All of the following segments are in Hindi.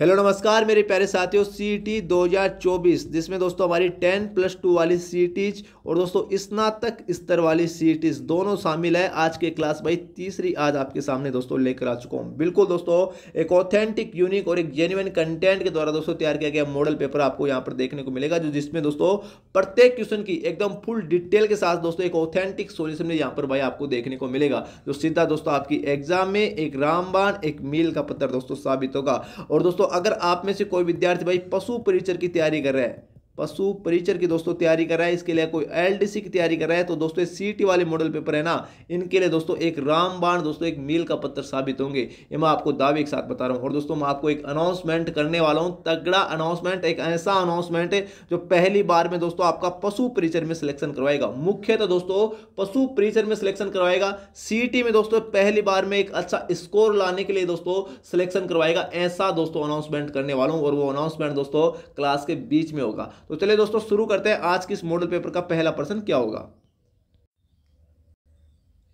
हेलो नमस्कार मेरे प्यारे साथियों सी टी दो जिसमें दोस्तों हमारी 10 प्लस टू वाली सी टीज और दोस्तों स्नातक स्तर वाली सी टीज दोनों शामिल है आज के क्लास भाई तीसरी आज आपके सामने दोस्तों लेकर आ चुका हूँ बिल्कुल दोस्तों एक ऑथेंटिक यूनिक और एक जेन्युन कंटेंट के द्वारा दोस्तों तैयार किया गया मॉडल पेपर आपको यहाँ पर देखने को मिलेगा जो जिसमें दोस्तों प्रत्येक क्वेश्चन की एकदम फुल डिटेल के साथ दोस्तों एक ऑथेंटिक सोल्यूशन यहाँ पर भाई आपको देखने को मिलेगा जो सीधा दोस्तों आपकी एग्जाम में एक रामबाण एक मील का पत्थर दोस्तों साबित होगा और दोस्तों अगर आप में से कोई विद्यार्थी भाई पशु परिचर की तैयारी कर रहा है पशु परिचर की दोस्तों तैयारी कर रहा है इसके लिए कोई एलडीसी की तैयारी कर रहा है तो दोस्तों सीटी वाले मॉडल पेपर है ना इनके लिए दोस्तों एक रामबाण दोस्तों एक मील का पत्थर साबित होंगे ये मैं आपको दावे के साथ बता रहा हूँ और दोस्तों मैं आपको एक अनाउंसमेंट करने वाला हूँ तगड़ा अनाउंसमेंट एक ऐसा अनाउंसमेंट है जो पहली बार में दोस्तों आपका पशु परिचर में सिलेक्शन करवाएगा मुख्यतः तो दोस्तों पशु परिचर में सिलेक्शन करवाएगा सी में दोस्तों पहली बार में एक अच्छा स्कोर लाने के लिए दोस्तों सिलेक्शन करवाएगा ऐसा दोस्तों अनाउंसमेंट करने वाला हूँ और वो अनाउंसमेंट दोस्तों क्लास के बीच में होगा तो चलिए दोस्तों शुरू करते हैं आज के इस मॉडल पेपर का पहला प्रश्न क्या होगा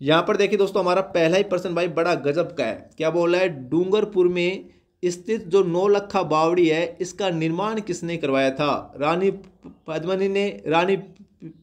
यहां पर देखिए दोस्तों हमारा पहला ही प्रश्न भाई बड़ा गजब का है क्या बोला है डूंगरपुर में स्थित जो नौलखा बावड़ी है इसका निर्माण किसने करवाया था रानी पद्मनी ने रानी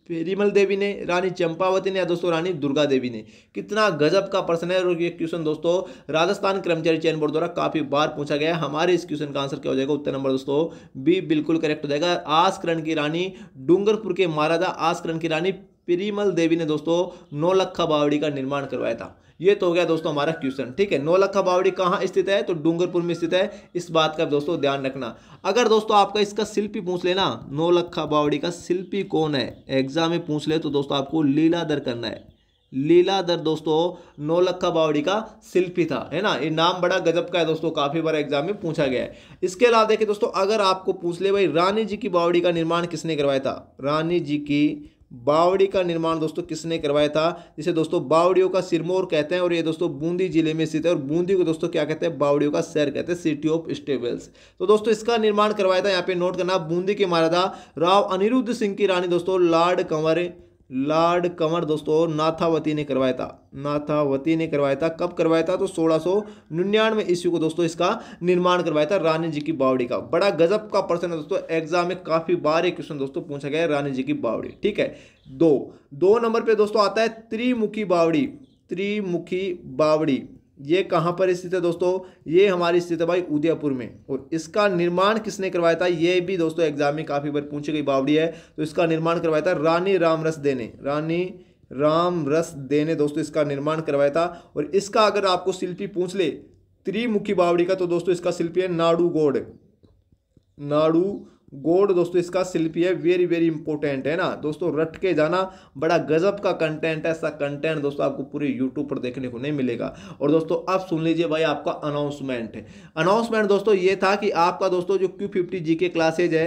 पेरीमल देवी ने रानी चंपावती ने या दोस्तों रानी दुर्गा देवी ने कितना गजब का प्रश्न है और ये क्वेश्चन दोस्तों राजस्थान कर्मचारी चयन बोर्ड द्वारा काफी बार पूछा गया है हमारे इस क्वेश्चन का आंसर क्या हो जाएगा उत्तर नंबर दोस्तों बी बिल्कुल करेक्ट हो जाएगा आसकरण की रानी डूंगरपुर के महाराजा आसकरण की रानी पेरीमल देवी ने दोस्तों नौ लखा बावड़ी का निर्माण करवाया था ये तो हो गया दोस्तों हमारा क्वेश्चन ठीक है नौलखा बावड़ी कहाँ स्थित है तो डूंगरपुर में स्थित है इस बात का दोस्तों ध्यान रखना अगर दोस्तों आपका इसका शिल्पी पूछ लेना नौलखा बावड़ी का शिल्पी कौन है एग्जाम में पूछ ले तो दोस्तों आपको लीलाधर करना है लीलाधर दोस्तों नौलखा बावड़ी का शिल्पी था है ना ये नाम बड़ा गजब का है दोस्तों काफ़ी बार एग्जाम में पूछा गया है इसके अलावा देखिए दोस्तों अगर आपको पूछ ले भाई रानी जी की बावड़ी का निर्माण किसने करवाया था रानी जी की बावड़ी का निर्माण दोस्तों किसने करवाया था जिसे दोस्तों बावड़ियों का सिरमौर कहते हैं और ये दोस्तों बूंदी जिले में स्थित है और बूंदी को दोस्तों क्या कहते हैं बावड़ियों का शहर कहते हैं सिटी ऑफ स्टेबल्स तो दोस्तों इसका निर्माण करवाया था यहाँ पे नोट करना बूंदी के महाराजा राव अनिरुद्ध सिंह की रानी दोस्तों लॉर्ड कंवर लॉर्ड कंवर दोस्तों नाथावती ने करवाया था नाथावती ने करवाया था कब करवाया था तो सोलह सौ निन्यानवे ईस्वी को दोस्तों इसका निर्माण करवाया था रानी जी की बावड़ी का बड़ा गजब का प्रश्न है दोस्तों एग्जाम में काफी बार ये क्वेश्चन दोस्तों पूछा गया है रानी जी की बावड़ी ठीक है दो दो नंबर पे दोस्तों आता है त्रिमुखी बावड़ी त्रिमुखी बावड़ी ये कहाँ पर स्थित है दोस्तों ये हमारी स्थित है भाई उदयपुर में और इसका निर्माण किसने करवाया था ये भी दोस्तों एग्जाम में काफ़ी बार पूछी गई बावड़ी है तो इसका निर्माण करवाया था रानी रामरस देने रानी राम रस देने दोस्तों इसका निर्माण करवाया था और इसका अगर आपको शिल्पी पूछ ले त्रिमुखी बावड़ी का तो दोस्तों इसका शिल्पी है नाड़ू गोड नाड़ू गोड दोस्तों इसका शिल्पी है वेरी वेरी इंपॉर्टेंट है ना दोस्तों रट के जाना बड़ा गजब का कंटेंट है ऐसा कंटेंट दोस्तों आपको पूरे यूट्यूब पर देखने को नहीं मिलेगा और दोस्तों अब सुन लीजिए भाई आपका अनाउंसमेंट है अनाउंसमेंट दोस्तों ये था कि आपका दोस्तों जो क्यू फिफ्टी जी के क्लासेज है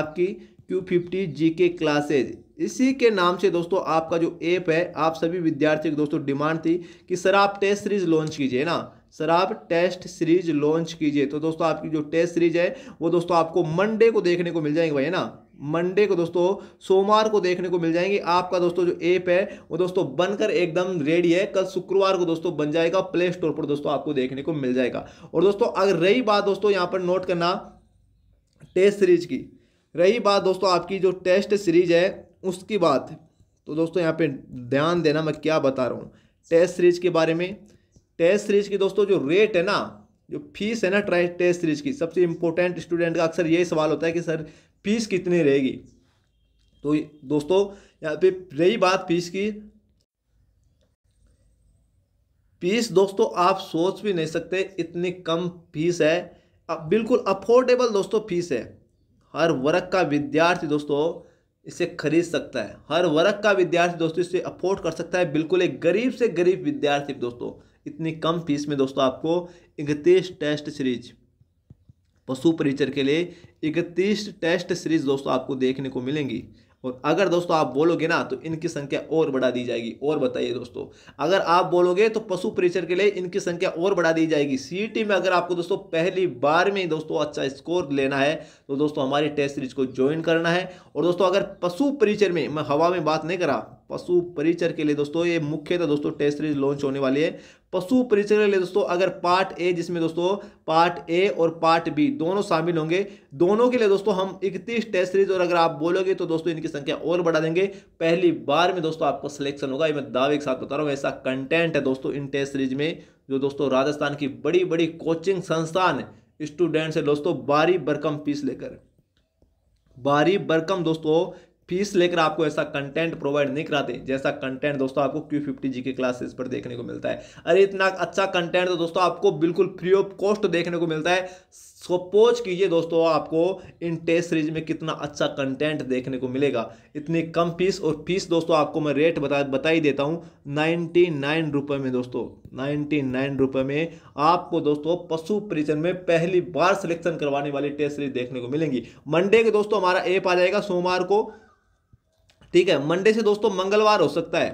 आपकी क्यू फिफ्टी जी के क्लासेज इसी के नाम से दोस्तों आपका जो ऐप है आप सभी विद्यार्थियों की दोस्तों डिमांड थी कि सर आप टेस्ट सीरीज लॉन्च कीजिए ना सर आप टेस्ट सीरीज लॉन्च कीजिए तो दोस्तों आपकी जो टेस्ट सीरीज है वो दोस्तों आपको मंडे को देखने को मिल जाएंगे भाई है ना मंडे को दोस्तों सोमवार को देखने को मिल जाएंगे आपका दोस्तों जो ऐप है वो दोस्तों बनकर एकदम रेडी है कल शुक्रवार को दोस्तों बन जाएगा प्ले स्टोर पर दोस्तों आपको देखने को मिल जाएगा और दोस्तों अगर रही बात दोस्तों यहाँ पर नोट करना टेस्ट सीरीज की रही बात दोस्तों आपकी जो टेस्ट सीरीज है उसकी बात तो दोस्तों यहाँ पर ध्यान देना मैं क्या बता रहा हूँ टेस्ट सीरीज के बारे में टेस्ट सीरीज की दोस्तों जो रेट है ना जो फीस है ना ट्राई टेस्ट सीरीज की सबसे इंपॉर्टेंट स्टूडेंट का अक्सर यही सवाल होता है कि सर फीस कितनी रहेगी तो दोस्तों यहाँ पे रही बात फीस की फीस दोस्तों आप सोच भी नहीं सकते इतनी कम फीस है अब बिल्कुल अफोर्डेबल दोस्तों फीस है हर वर्ग का विद्यार्थी दोस्तों इसे खरीद सकता है हर वर्ग का विद्यार्थी दोस्तों इसे अफोर्ड कर सकता है बिल्कुल एक गरीब से गरीब विद्यार्थी दोस्तों इतनी कम फीस में दोस्तों आपको इकतीस टेस्ट सीरीज पशु परिचर के लिए इकतीस टेस्ट सीरीज दोस्तों आपको देखने को मिलेंगी और अगर दोस्तों आप बोलोगे ना तो इनकी संख्या और बढ़ा दी जाएगी और बताइए दोस्तों अगर आप बोलोगे तो पशु परिचर के लिए इनकी संख्या और बढ़ा दी जाएगी सीईटी में अगर आपको दोस्तों पहली बार में ही दोस्तों अच्छा स्कोर लेना है तो दोस्तों हमारी टेस्ट सीरीज को ज्वाइन करना है और दोस्तों अगर पशु परिचर में मैं हवा में बात नहीं करा पशु परिचर के लिए दोस्तों ये मुख्यतः दोस्तों टेस्ट सीरीज लॉन्च होने वाली है पशु परिचर्या लिए दोस्तों अगर पार्ट ए जिसमें दोस्तों पार्ट ए और पार्ट बी दोनों शामिल होंगे दोनों के लिए दोस्तों हम इकतीस टेस्ट सीरीज और अगर आप बोलोगे तो दोस्तों इनकी संख्या और बढ़ा देंगे पहली बार में दोस्तों आपको सिलेक्शन होगा ये मैं दावे के साथ बता रहा हूँ ऐसा कंटेंट है दोस्तों इन टेस्ट सीरीज में जो दोस्तों राजस्थान की बड़ी बड़ी कोचिंग संस्थान स्टूडेंट है दोस्तों बारी बरकम पीस लेकर बारी बरकम दोस्तों फीस लेकर आपको ऐसा कंटेंट प्रोवाइड नहीं कराते जैसा कंटेंट दोस्तों आपको क्यू फिफ्टी जी के क्लासेस पर देखने को मिलता है अरे इतना अच्छा कंटेंट तो दोस्तों आपको बिल्कुल फ्री ऑफ कॉस्ट देखने को मिलता है सपोज कीजिए दोस्तों आपको इन टेस्ट सीरीज में कितना अच्छा कंटेंट देखने को मिलेगा इतनी कम फीस और फीस दोस्तों आपको मैं रेट बता बता ही देता हूँ नाइन्टी नाइन रुपये में दोस्तों नाइन्टी नाइन रुपये में आपको दोस्तों पशु परिचन में पहली बार सिलेक्शन करवाने वाली टेस्ट सीरीज देखने को मिलेंगी मंडे के दोस्तों हमारा ऐप आ जाएगा सोमवार को ठीक है मंडे से दोस्तों मंगलवार हो सकता है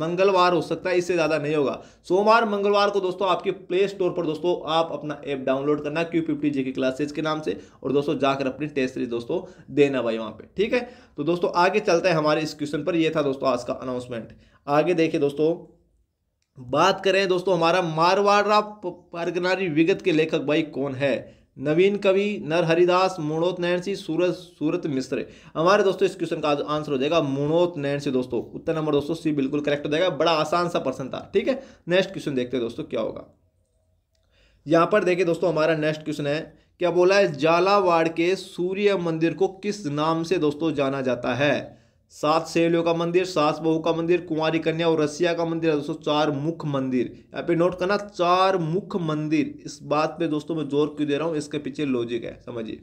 मंगलवार हो सकता है इससे ज़्यादा नहीं होगा सोमवार मंगलवार को दोस्तों आपके प्ले स्टोर पर दोस्तों आप अपना ऐप डाउनलोड करना क्यू फिफ्टी जी की क्लासेज के नाम से और दोस्तों जाकर अपनी टेस्ट सीरीज दोस्तों देना भाई वहां पे ठीक है तो दोस्तों आगे चलते हैं हमारे इस क्वेश्चन पर ये था दोस्तों आज का अनाउंसमेंट आगे देखिए दोस्तों बात करें दोस्तों हमारा मारवाड़ा परगनारी विगत के लेखक भाई कौन है नवीन कवि नर हरिदास नैन सिंह सूरज सूरत मिश्र हमारे दोस्तों इस क्वेश्चन का आंसर हो जाएगा नैन सिंह दोस्तों उत्तर नंबर दोस्तों सी बिल्कुल करेक्ट हो जाएगा बड़ा आसान सा प्रश्न था ठीक है नेक्स्ट क्वेश्चन देखते हैं दोस्तों क्या होगा यहां पर देखिए दोस्तों हमारा नेक्स्ट क्वेश्चन है क्या बोला है झालावाड़ के सूर्य मंदिर को किस नाम से दोस्तों जाना जाता है सात सेवलियों का मंदिर सास बहू का मंदिर कुंवारी कन्या और रसिया का मंदिर दोस्तों चार मुख मंदिर यहाँ पे नोट करना चार मुख मंदिर इस बात पे दोस्तों मैं जोर क्यों दे रहा हूँ इसके पीछे लॉजिक है समझिए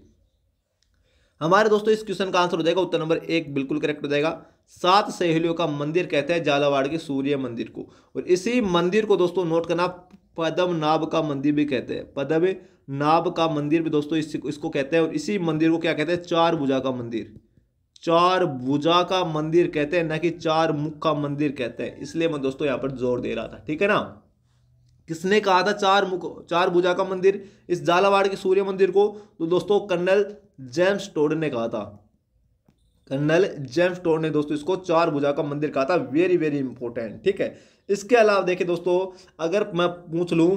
हमारे दोस्तों इस क्वेश्चन का आंसर हो जाएगा उत्तर नंबर एक बिल्कुल करेक्ट हो जाएगा सात सहेलियों का मंदिर कहते हैं झालावाड़ के सूर्य मंदिर को और इसी मंदिर को दोस्तों नोट करना पदम नाभ का मंदिर भी कहते हैं पदम नाभ का मंदिर भी दोस्तों इसको कहते हैं और इसी मंदिर को क्या कहते हैं चार भुजा का मंदिर चार भुजा का मंदिर कहते हैं ना कि चार मुख का मंदिर कहते हैं इसलिए मैं दोस्तों यहां पर जोर दे रहा था ठीक है ना किसने कहा था चार मुख चार भुजा का मंदिर इस झालावाड़ के सूर्य मंदिर को तो दोस्तों कर्नल जेम्स टोड ने कहा था कर्नल जेम्स टोड ने दोस्तों इसको चार भुजा का मंदिर कहा था वेरी वेरी इंपॉर्टेंट ठीक है इसके अलावा देखिए दोस्तों अगर मैं पूछ लूँ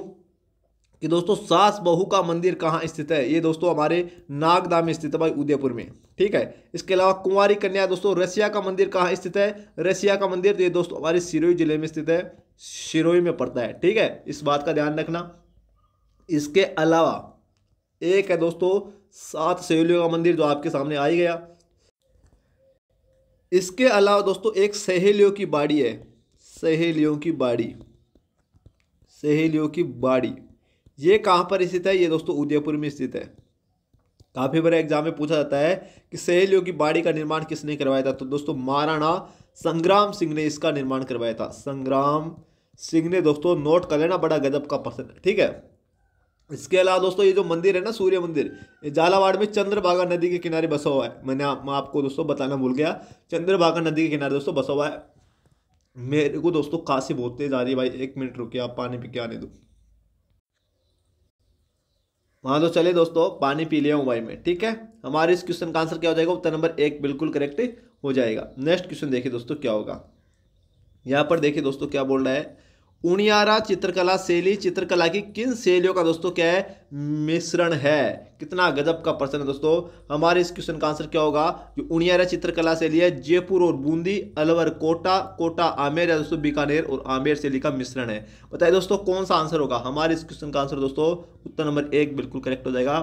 कि दोस्तों सास बहू का मंदिर कहाँ स्थित है ये दोस्तों हमारे नागदा में स्थित है भाई उदयपुर में ठीक है इसके अलावा कुंवारी कन्या दोस्तों रसिया का मंदिर कहाँ स्थित है रसिया का मंदिर तो ये दोस्तों हमारे सिरोही जिले में स्थित है सिरोही में पड़ता है ठीक है इस बात का ध्यान रखना इसके अलावा एक है दोस्तों सात सहेलियों का मंदिर जो आपके सामने आ ही गया इसके अलावा दोस्तों एक सहेलियों की बाड़ी है सहेलियों की बाड़ी सहेलियों की बाड़ी ये कहाँ पर स्थित है ये दोस्तों उदयपुर में स्थित है काफ़ी बार एग्जाम में पूछा जाता है कि सहेलियों की बाड़ी का निर्माण किसने करवाया था तो दोस्तों महाराणा संग्राम सिंह ने इसका निर्माण करवाया था संग्राम सिंह ने दोस्तों नोट कर लेना बड़ा गजब का पर्सन है ठीक है इसके अलावा दोस्तों ये जो मंदिर है ना सूर्य मंदिर ये झालावाड़ में चंद्रभागा नदी के किनारे बसा हुआ है मैंने आ, मैं आपको दोस्तों बताना भूल गया चंद्रभागा नदी के किनारे दोस्तों बसा हुआ है मेरे को दोस्तों काशी बहुत तेज आ रही है भाई एक मिनट रुके आप पानी पी के आने दो वहां तो चलिए दोस्तों पानी पी लिया भाई में ठीक है हमारे इस क्वेश्चन का आंसर क्या हो जाएगा उत्तर नंबर एक बिल्कुल करेक्ट हो जाएगा नेक्स्ट क्वेश्चन देखिए दोस्तों क्या होगा यहाँ पर देखिए दोस्तों क्या बोल रहा है उनियारा चित्रकला शैली चित्रकला की किन शैलियों का दोस्तों क्या है मिश्रण है कितना गजब का प्रश्न है दोस्तों हमारे इस क्वेश्चन का आंसर क्या होगा जो उणियारा चित्रकला शैली है जयपुर और बूंदी अलवर कोटा कोटा आमेर या दोस्तों बीकानेर और आमेर शैली का मिश्रण है बताइए दोस्तों कौन सा आंसर होगा हमारे इस क्वेश्चन का आंसर दोस्तों उत्तर नंबर एक बिल्कुल करेक्ट हो जाएगा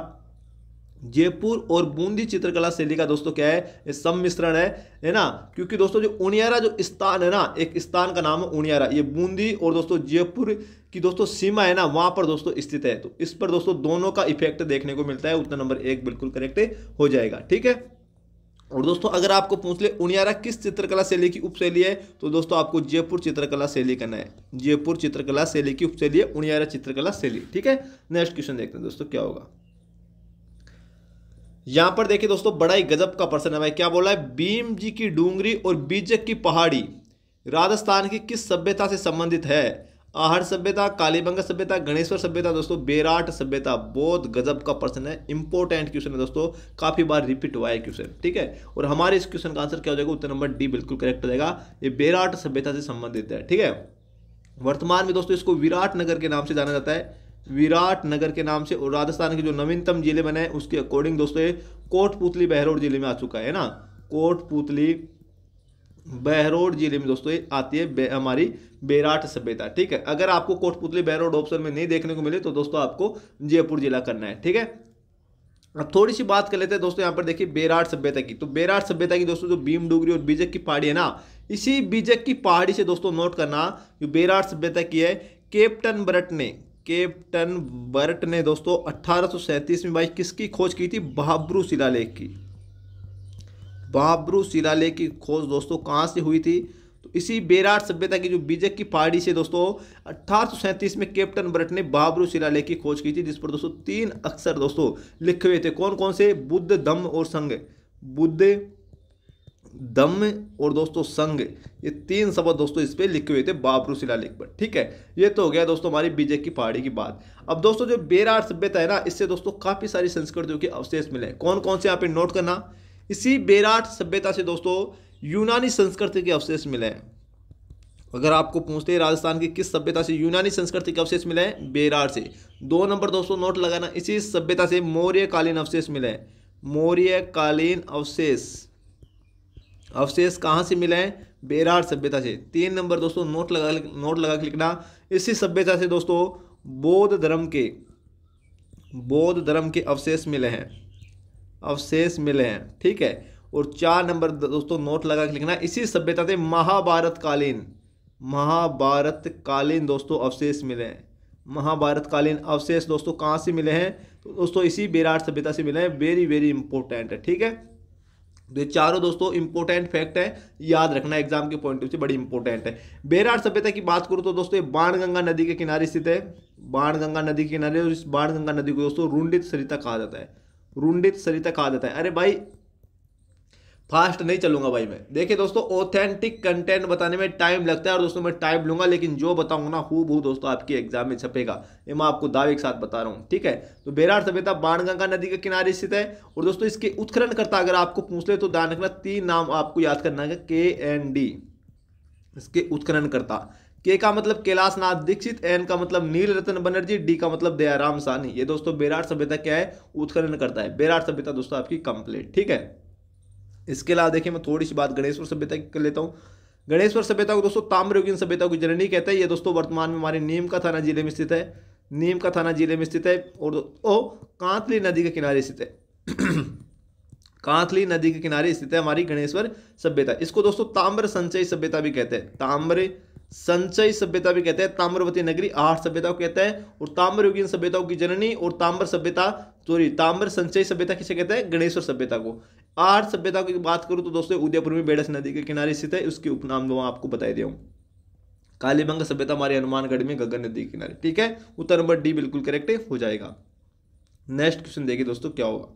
जयपुर और बूंदी चित्रकला शैली का दोस्तों क्या है सम्मिश्रण है है ना क्योंकि दोस्तों जो उनियारा जो स्थान है ना एक स्थान का नाम है उनियारा ये बूंदी और दोस्तों जयपुर की दोस्तों सीमा है ना वहां पर दोस्तों स्थित है तो इस पर दोस्तों दोनों का इफेक्ट देखने को मिलता है उत्तर नंबर एक बिल्कुल करेक्ट हो जाएगा ठीक है और दोस्तों अगर आपको पूछ ले उनियारा किस चित्रकला शैली की उपशैली है तो दोस्तों आपको जयपुर चित्रकला शैली करना है जयपुर चित्रकला शैली की उपशैली है उनियारा चित्रकला शैली ठीक है नेक्स्ट क्वेश्चन देखते हैं दोस्तों क्या होगा यहां पर देखिए दोस्तों बड़ा ही गजब का प्रश्न है भाई क्या बोला है भीम जी की डूंगरी और बीजक की पहाड़ी राजस्थान की किस सभ्यता से संबंधित है आहर सभ्यता कालीबंगा सभ्यता गणेश्वर सभ्यता दोस्तों बेराट सभ्यता बहुत गजब का प्रश्न है इंपॉर्टेंट क्वेश्चन है दोस्तों काफी बार रिपीट हुआ है क्वेश्चन ठीक है और हमारे इस क्वेश्चन का आंसर क्या हो जाएगा उत्तर नंबर डी बिल्कुल करेक्ट हो जाएगा ये बेराट सभ्यता से संबंधित है ठीक है वर्तमान में दोस्तों इसको विराट नगर के नाम से जाना जाता है विराट नगर के नाम से और राजस्थान के जो नवीनतम जिले बने हैं उसके अकॉर्डिंग दोस्तों ये कोटपुतली बहरोड जिले में आ चुका है ना कोटपुतली बहरोड जिले में दोस्तों ये आती है बे, बेराट सभ्यता ठीक है अगर आपको कोटपुतली बहरोड ऑप्शन में नहीं देखने को मिले तो दोस्तों आपको जयपुर जिला करना है ठीक है अब थोड़ी सी बात कर लेते हैं दोस्तों यहाँ पर देखिए बेराट सभ्यता की तो बेराट सभ्यता की दोस्तों जो भीम डुगरी और बीजक की पहाड़ी है ना इसी बीजक की पहाड़ी से दोस्तों नोट करना जो बेराट सभ्यता की है केप्टन ब्रट ने केप्टन बर्ट ने दोस्तों अट्ठारह में भाई किसकी खोज की थी बहाबरू शिलालेख की बाबरू शिलालेख की खोज दोस्तों कहाँ से हुई थी तो इसी बेराट सभ्यता की जो बीजक की पहाड़ी से दोस्तों अट्ठारह में केप्टन बर्ट ने बाबरू शिलालेख की खोज की थी जिस पर दोस्तों तीन अक्षर दोस्तों लिखे हुए थे कौन कौन से बुद्ध दम और संघ बुद्ध दम्य और दोस्तों संघ ये तीन शब्द दोस्तों इस पर लिखे हुए थे बाबरू शिलालेख पर ठीक है ये तो हो गया दोस्तों हमारी बीजे की पहाड़ी की बात अब दोस्तों जो बेरार सभ्यता है ना इससे दोस्तों काफ़ी सारी संस्कृतियों के अवशेष मिले कौन कौन से यहाँ पे नोट करना इसी बेराट सभ्यता से दोस्तों यूनानी संस्कृति के अवशेष मिले हैं अगर आपको पूछते हैं राजस्थान की किस सभ्यता से यूनानी संस्कृति के अवशेष मिले हैं बेरार से दो नंबर दोस्तों नोट लगाना इसी सभ्यता से मौर्यकालीन अवशेष मिले हैं मौर्यकालीन अवशेष अवशेष कहाँ से मिले हैं बेरार सभ्यता से तीन नंबर दोस्तों नोट लगा नोट लगा के लिखना इसी सभ्यता से दोस्तों बौद्ध धर्म के बौद्ध धर्म के अवशेष मिले हैं अवशेष मिले हैं ठीक है और चार नंबर दोस्तों नोट लगा के लिखना इसी सभ्यता से महाभारत कालीन महाभारत कालीन दोस्तों अवशेष मिले हैं महाभारत कालीन अवशेष दोस्तों कहाँ से मिले हैं तो दोस्तों इसी बेराट सभ्यता से मिले हैं वेरी वेरी इंपॉर्टेंट है ठीक है तो ये चारों दोस्तों इंपॉर्टेंट फैक्ट है याद रखना एग्जाम के पॉइंट ऑफ से बड़ी इंपॉर्टेंट है बेरार सभ्यता की बात करूँ तो दोस्तों ये बाणगंगा नदी के किनारे स्थित है बाणगंगा नदी के किनारे और इस बाणगंगा नदी को दोस्तों रूंडित सरिता कहा जाता है रूंडित सरिता कहा जाता है अरे भाई फास्ट नहीं चलूंगा भाई मैं देखिए दोस्तों ऑथेंटिक कंटेंट बताने में टाइम लगता है और दोस्तों मैं टाइम लूंगा लेकिन जो बताऊंगा ना हूँ हूँ दोस्तों आपके एग्जाम में छपेगा ये मैं आपको दावे के साथ बता रहा हूँ ठीक है तो बेरार सभ्यता बाणगंगा नदी के किनारे स्थित है और दोस्तों इसके उत्खनन करता अगर आपको पूछ ले तो ध्यान रखना तीन नाम आपको याद करना है के एन डी इसके उत्खनन करता के का मतलब कैलाशनाथ दीक्षित एन का मतलब नील रतन बनर्जी डी का मतलब दयाराम सानी ये दोस्तों बेराट सभ्यता क्या है उत्खनन करता है बेराट सभ्यता दोस्तों आपकी कंप्लीट ठीक है इसके अलावा देखिए मैं थोड़ी सी बात गणेश्वर सभ्यता की कर लेता हूँ गणेश्वर सभ्यता को दोस्तों ताम्रयुगीन सभ्यता की जननी कहते हैं ये दोस्तों वर्तमान में हमारे नीम का थाना जिले में स्थित है नीम का थाना जिले में स्थित है और ओ कांतली नदी के किनारे स्थित है कांतली नदी के किनारे स्थित है हमारी गणेश्वर सभ्यता इसको दोस्तों ताम्र संचय सभ्यता भी कहते हैं ताम्र संचय सभ्यता भी कहते हैं ताम्रवती नगरी आठ सभ्यता को कहते हैं और ताम्रयुगीन सभ्यताओं की जननी और ताम्र सभ्यता सॉरी ताम्र संचय सभ्यता किसे कहते हैं गणेश्वर सभ्यता को आर सभ्यता की बात करूं तो दोस्तों उदयपुर में बेड़स नदी के किनारे स्थित है उसके उपनाम मैं आपको बताई दिया हूँ कालीबंग सभ्यता हमारे हनुमानगढ़ में गगन नदी के किनारे ठीक है उत्तर नंबर डी बिल्कुल करेक्ट हो जाएगा नेक्स्ट क्वेश्चन देखिए दोस्तों क्या होगा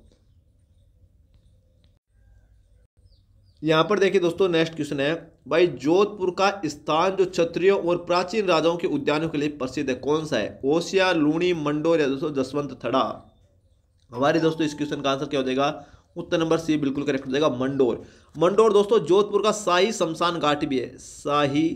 यहाँ पर देखिए दोस्तों नेक्स्ट क्वेश्चन है भाई जोधपुर का स्थान जो क्षत्रियो और प्राचीन राजाओं के उद्यानों के लिए प्रसिद्ध है कौन सा है ओसिया लूणी मंडोर या दोस्तों जसवंत थड़ा हमारे दोस्तों इस क्वेश्चन का आंसर क्या हो जाएगा उत्तर नंबर सी बिल्कुल करेक्ट हो जाएगा मंडोर मंडोर दोस्तों जोधपुर का शाही शमशान घाट भी है शाही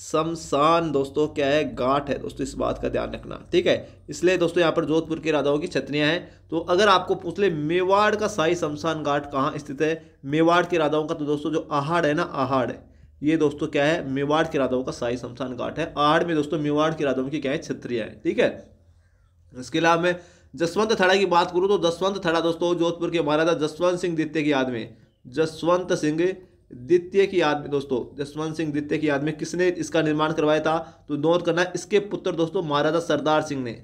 शमशान दोस्तों क्या है घाट है दोस्तों इस बात का ध्यान रखना ठीक है इसलिए दोस्तों यहाँ पर जोधपुर के राजाओं की छत्रियाँ हैं तो अगर आपको पूछ ले मेवाड़ का शाही शमशान घाट कहाँ स्थित है मेवाड़ के राजाओं का तो दोस्तों जो आहाड़ है ना आहाड़ है ये दोस्तों क्या है मेवाड़ के राजाओं का शाही शमशान घाट है आहाड़ में दोस्तों मेवाड़ के राजाओं की क्या है छत्रियाँ हैं ठीक है इसके अलावा में जसवंत थड़ा की बात करूँ तो जसवंत थड़ा दोस्तों जोधपुर के महाराजा जसवंत सिंह द्वितीय की याद में जसवंत सिंह द्वितीय की याद में दोस्तों जसवंत सिंह द्वितीय की याद में किसने इसका निर्माण करवाया था तो नोट करना इसके पुत्र दोस्तों महाराजा सरदार सिंह ने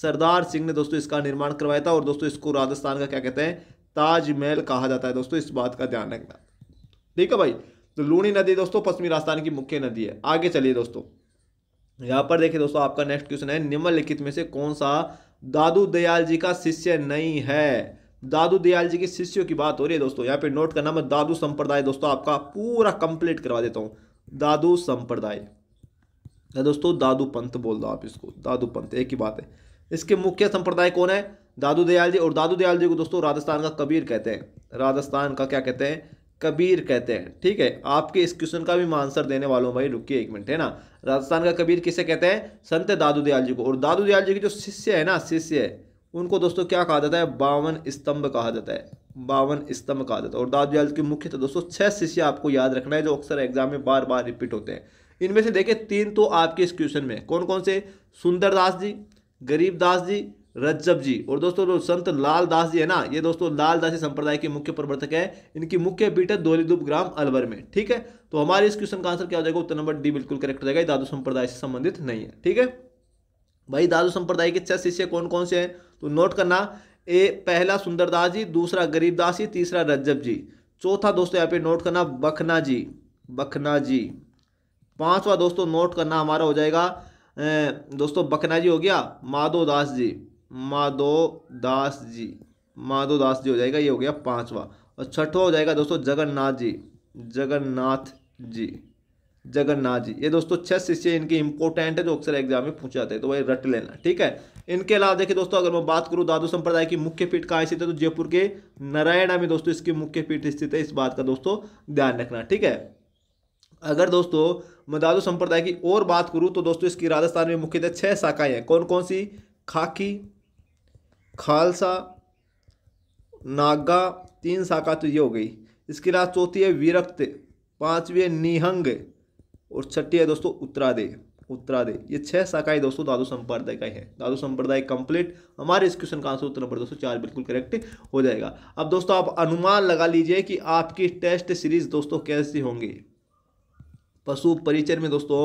सरदार सिंह ने दोस्तों इसका निर्माण करवाया था और दोस्तों इसको राजस्थान का क्या कहते हैं ताजमहल कहा जाता है दोस्तों इस बात का ध्यान रखना ठीक है भाई तो लूणी नदी दोस्तों पश्चिमी राजस्थान की मुख्य नदी है आगे चलिए दोस्तों यहाँ पर देखिए दोस्तों आपका नेक्स्ट क्वेश्चन है निम्नलिखित में से कौन सा दादू दयाल जी का शिष्य नहीं है दादू दयाल जी के शिष्यों की बात हो रही है दोस्तों यहाँ पे नोट करना मैं दादू संप्रदाय दोस्तों आपका पूरा कंप्लीट करवा देता हूँ दादू संप्रदाय हाँ दोस्तों दादू पंथ बोल दो आप इसको दादू पंथ एक ही बात है इसके मुख्य संप्रदाय कौन है दादू दयाल जी और दादू दयाल जी को दोस्तों राजस्थान का कबीर कहते हैं राजस्थान का क्या कहते हैं कबीर कहते हैं ठीक है आपके इस क्वेश्चन का भी मैं आंसर देने वाला हूँ भाई रुकिए एक मिनट है ना राजस्थान का कबीर किसे कहते हैं संत दादू दयाल जी को और दादू दयाल जी के जो शिष्य है ना शिष्य है उनको दोस्तों क्या कहा जाता है बावन स्तंभ कहा जाता है बावन स्तंभ कहा जाता है और दादू दयाल के मुख्य तो दोस्तों छः शिष्य आपको याद रखना है जो अक्सर एग्जाम में बार बार रिपीट होते हैं इनमें से देखें तीन तो आपके इस क्वेश्चन में कौन कौन से सुंदरदास जी गरीबदास जी रज्जब जी और दोस्तों जो संत लाल दास जी है ना ये दोस्तों लाल दास संप्रदाय के मुख्य प्रवर्तक है इनकी मुख्य पीठ है दोलीदूप ग्राम अलवर में ठीक है तो हमारे इस क्वेश्चन का आंसर क्या हो जाएगा उत्तर नंबर डी बिल्कुल करेक्ट हो जाएगा दादू संप्रदाय से संबंधित नहीं है ठीक है भाई दादू संप्रदाय के छह शिष्य कौन कौन से हैं तो नोट करना ए पहला सुंदरदास जी दूसरा गरीबदास जी तीसरा रज्जब जी चौथा दोस्तों यहाँ पे नोट करना बखना जी बखना जी पांचवा दोस्तों नोट करना हमारा हो जाएगा दोस्तों बखना जी हो गया माधो दास जी माधो दास जी माधो दास जी हो जाएगा ये हो गया पांचवा और छठवा हो जाएगा दोस्तों जगन्नाथ जी जगन्नाथ जी जगन्नाथ जी ये दोस्तों छह शिष्य इनके इंपॉर्टेंट है जो अक्सर एग्जाम में पूछे जाते हैं तो वही रट लेना ठीक है इनके अलावा देखिए दोस्तों अगर मैं बात करूँ दादू संप्रदाय की मुख्य पीठ कहाँ स्थित है तो जयपुर के नारायणा में दोस्तों इसकी मुख्य पीठ स्थित है इस बात का दोस्तों ध्यान रखना ठीक है अगर दोस्तों मैं दादू संप्रदाय की और बात करूँ तो दोस्तों इसकी राजस्थान में मुख्यतः छह शाखाएं हैं कौन कौन सी खाकी खालसा नागा तीन शाखा तो ये हो गई इसके अलावा चौथी है विरक्त पांचवी है निहंग और छठी है दोस्तों उत्तरादे उत्तरादे ये छह शाखाएं दोस्तों दादू संप्रदाय का हैं दादू संप्रदाय कंप्लीट हमारे इस क्वेश्चन का आंसर उत्तर नंबर दोस्तों चार बिल्कुल करेक्ट हो जाएगा अब दोस्तों आप अनुमान लगा लीजिए कि आपकी टेस्ट सीरीज दोस्तों कैसी होंगी पशु परिचय में दोस्तों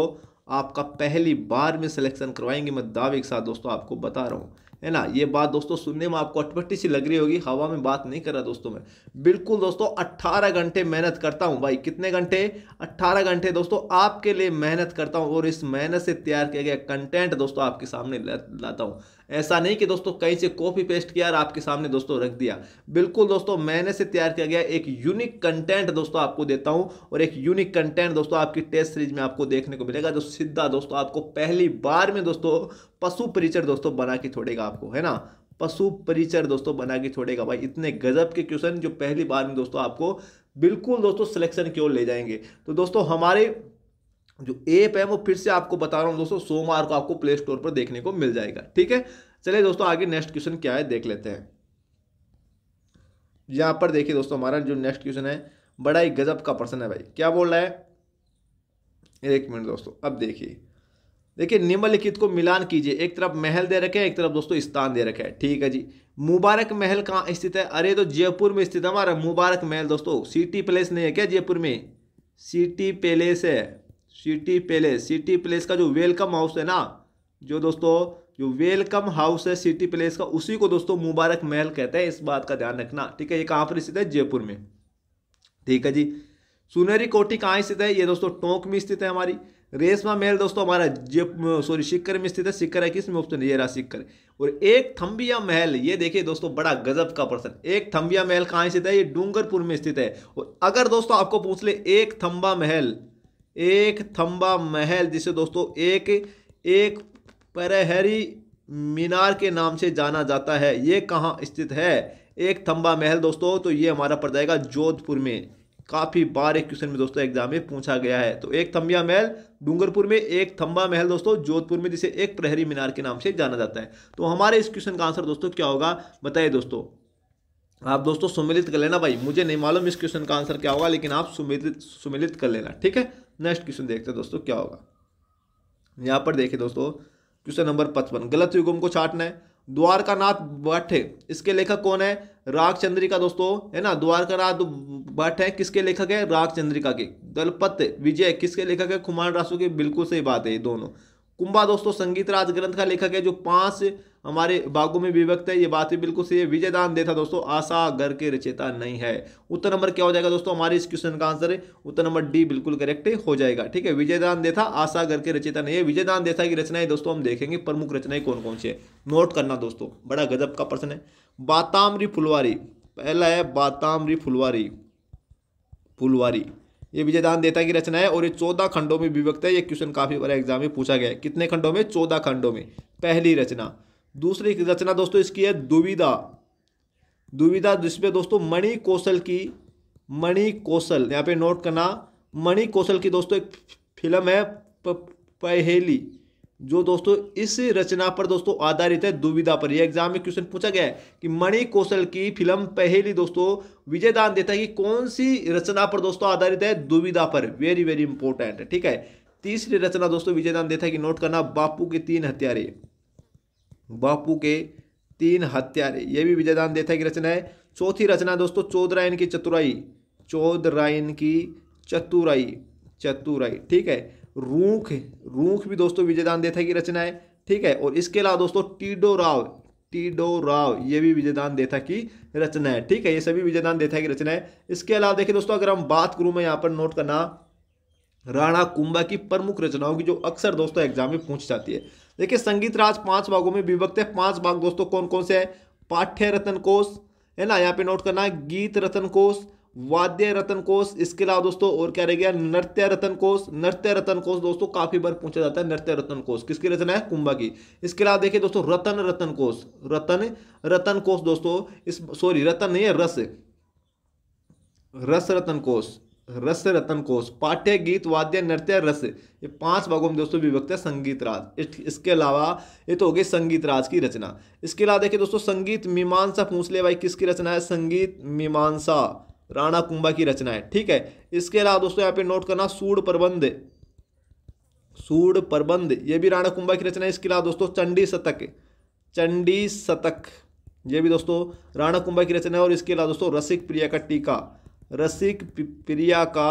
आपका पहली बार में सिलेक्शन करवाएंगे मैं दावे के साथ दोस्तों आपको बता रहा हूँ है ना ये बात दोस्तों सुनने में आपको अटपटी सी लग रही होगी हवा में बात नहीं कर रहा दोस्तों मैं बिल्कुल दोस्तों अट्ठारह घंटे मेहनत करता हूँ भाई कितने घंटे अट्ठारह घंटे दोस्तों आपके लिए मेहनत करता हूँ और इस मेहनत से तैयार किया गया कंटेंट दोस्तों आपके सामने लाता हूँ ऐसा नहीं कि दोस्तों कहीं से कॉपी पेस्ट किया और आपके सामने दोस्तों रख दिया बिल्कुल दोस्तों मैंने से तैयार किया गया एक यूनिक कंटेंट दोस्तों आपको देता हूं और एक यूनिक कंटेंट दोस्तों आपकी टेस्ट सीरीज में आपको देखने को मिलेगा जो सीधा दोस्तों आपको पहली बार में दोस्तों पशु परिचर दोस्तों बना के छोड़ेगा आपको है ना पशु परिचर दोस्तों बना के छोड़ेगा भाई इतने गजब के क्वेश्चन जो पहली बार में दोस्तों आपको बिल्कुल दोस्तों सिलेक्शन की ओर ले जाएंगे तो दोस्तों हमारे जो ऐप है वो फिर से आपको बता रहा हूँ दोस्तों सोमवार को आपको प्ले स्टोर पर देखने को मिल जाएगा ठीक है चलिए दोस्तों आगे नेक्स्ट क्वेश्चन क्या है देख लेते हैं यहाँ पर देखिए दोस्तों हमारा जो नेक्स्ट क्वेश्चन है बड़ा ही गजब का पर्सन है भाई क्या बोल रहा है एक मिनट दोस्तों अब देखिए देखिए निम्नलिखित को मिलान कीजिए एक तरफ महल दे रखे हैं एक तरफ दोस्तों स्थान दे रखे हैं ठीक है जी मुबारक महल कहाँ स्थित है अरे तो जयपुर में स्थित है हमारा मुबारक महल दोस्तों सिटी पैलेस नहीं है क्या जयपुर में सिटी पैलेस है सिटी पैलेस सिटी पैलेस का जो वेलकम हाउस है ना जो दोस्तों जो वेलकम हाउस है सिटी पैलेस का उसी को दोस्तों मुबारक महल कहते हैं इस बात का ध्यान रखना ठीक है ये कहाँ पर स्थित है जयपुर में ठीक है जी सुनहरी कोठी कहाँ स्थित है ये दोस्तों टोंक में स्थित है हमारी रेशमा महल दोस्तों हमारा जय सॉरी सिक्कर में स्थित है सिक्कर है में ऑप्शन ये रहा सिक्कर और एक थम्बिया महल ये देखिए दोस्तों बड़ा गजब का पर्सन एक थम्बिया महल कहाँ स्थित है ये डूंगरपुर में स्थित है और अगर दोस्तों आपको पूछ ले एक थम्बा महल एक थम्बा महल जिसे दोस्तों एक एक परहरी मीनार के नाम से जाना जाता है ये कहाँ स्थित है एक थम्बा महल दोस्तों तो ये हमारा पड़ जाएगा जोधपुर में काफ़ी बार एक क्वेश्चन में दोस्तों एग्जाम में पूछा गया है तो एक थम्बिया महल डूंगरपुर में एक थम्बा महल दोस्तों जोधपुर में जिसे एक प्रहरी मीनार के नाम से जाना जाता है तो हमारे इस क्वेश्चन का आंसर दोस्तों क्या होगा बताइए दोस्तों आप दोस्तों सुमिलित कर लेना भाई मुझे नहीं मालूम इस क्वेश्चन का आंसर क्या होगा लेकिन आप सुमिलित सुमिलित कर लेना ठीक है नेक्स्ट क्वेश्चन देखते हैं दोस्तों क्या होगा यहाँ पर देखिए दोस्तों क्वेश्चन नंबर पचपन गलत युगम को छाटना है द्वारकानाथ भट्ट इसके लेखक कौन है राग चंद्रिका दोस्तों है ना द्वारकानाथ भट्ट है किसके लेखक है राग चंद्रिका के दलपत विजय किसके लेखक है कुमार रासू के बिल्कुल सही बात है ये दोनों कुंभा दोस्तों संगीत राज ग्रंथ का लेखक है जो पांच हमारे भागों में विभक्त है ये बात भी बिल्कुल सही है विजयदान देता दोस्तों आशा घर के रचेता नहीं है उत्तर नंबर क्या हो जाएगा दोस्तों हमारे इस क्वेश्चन का आंसर है उत्तर नंबर डी बिल्कुल करेक्ट हो जाएगा ठीक है विजयदान देता आशा घर के रचेता नहीं है विजयदान देता की रचनाएं दोस्तों हम देखेंगे प्रमुख रचनाएं कौन कौन सी है नोट करना दोस्तों बड़ा गजब का प्रश्न है बातामरी फुलवारी पहला है बातामरी फुलवारी फुलवारी ये विजयदान देता की रचना है और ये चौदह खंडों में विभक्त है ये क्वेश्चन काफ़ी बड़ा एग्जाम में पूछा गया है कितने खंडों में चौदह खंडों में पहली रचना दूसरी रचना दोस्तों इसकी है दुविधा दुविधा जिसमें दोस्तों मणि कौशल की मणि कौशल यहाँ पे नोट करना मणि कौशल की दोस्तों एक फिल्म है पहेली जो दोस्तों इस रचना पर दोस्तों आधारित है दुविधा पर यह एग्जाम में क्वेश्चन पूछा गया है कि मणि कौशल की फिल्म पहली दोस्तों विजय दान देता है कि कौन सी रचना पर दोस्तों आधारित है दुविधा पर वेरी वेरी इंपॉर्टेंट है ठीक है तीसरी रचना दोस्तों विजयदान देता है कि नोट करना बापू के तीन हत्यारे बापू के तीन हत्यारे यह भी विजय दान देता की रचना है चौथी रचना दोस्तों चौधरायन की चतुराई चौधरायन की चतुराई चतुराई ठीक है रूख रूख भी दोस्तों विजय देथा की रचना है ठीक है और इसके अलावा दोस्तों टीडो राव टीडो राव ये भी विजयदान देथा की रचना है ठीक है ये सभी विजयदान देथा की रचना है इसके अलावा देखिए दोस्तों अगर हम बात करूँ मैं यहाँ पर नोट करना राणा कुंभा की प्रमुख रचनाओं की जो अक्सर दोस्तों एग्जाम में पूछ जाती है देखिए संगीत राज पांच भागों में विभक्त है पांच भाग दोस्तों कौन कौन से है पाठ्य रत्न कोष है ना यहाँ पे नोट करना है गीत रतन कोष वाद्य रतन कोष इसके अलावा दोस्तों और क्या रह गया नृत्य रतन कोष नृत्य रतन कोष दोस्तों काफी बार पूछा जाता है नृत्य रतन कोष किसकी रचना है कुंभा की इसके अलावा देखिए दोस्तों रतन रतन कोष रतन रतन कोष दोस्तों इस सॉरी रतन नहीं है रस रस रतन कोष रस रतन कोष पाठ्य गीत वाद्य नृत्य रस ये पांच भागों में दोस्तों विभक्त है संगीत राज इसके अलावा ये तो हो गई संगीत राज की रचना इसके अलावा देखिए दोस्तों संगीत मीमांसा पूछ ले भाई किसकी रचना है संगीत मीमांसा राणा कुंभा की रचना है ठीक है इसके अलावा दोस्तों यहाँ पे नोट करना सूड प्रबंध सूड प्रबंध ये भी राणा कुंभा की रचना है इसके अलावा दोस्तों चंडी शतक चंडी शतक ये भी दोस्तों राणा कुंभा की रचना है और इसके अलावा दोस्तों रसिक प्रिया का टीका रसिक प्रिया का